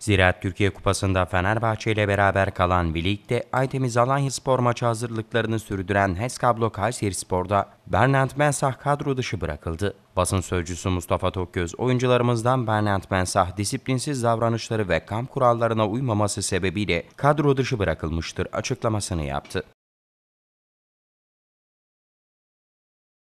Ziraat Türkiye Kupası'nda Fenerbahçe ile beraber kalan Bilik'te Aytemiz Alanya Spor maçı hazırlıklarını sürdüren HES Kablo Kayseri Spor'da Bernard Mensah kadro dışı bırakıldı. Basın sözcüsü Mustafa Tokgöz, oyuncularımızdan Bernard Mensah disiplinsiz davranışları ve kamp kurallarına uymaması sebebiyle kadro dışı bırakılmıştır açıklamasını yaptı.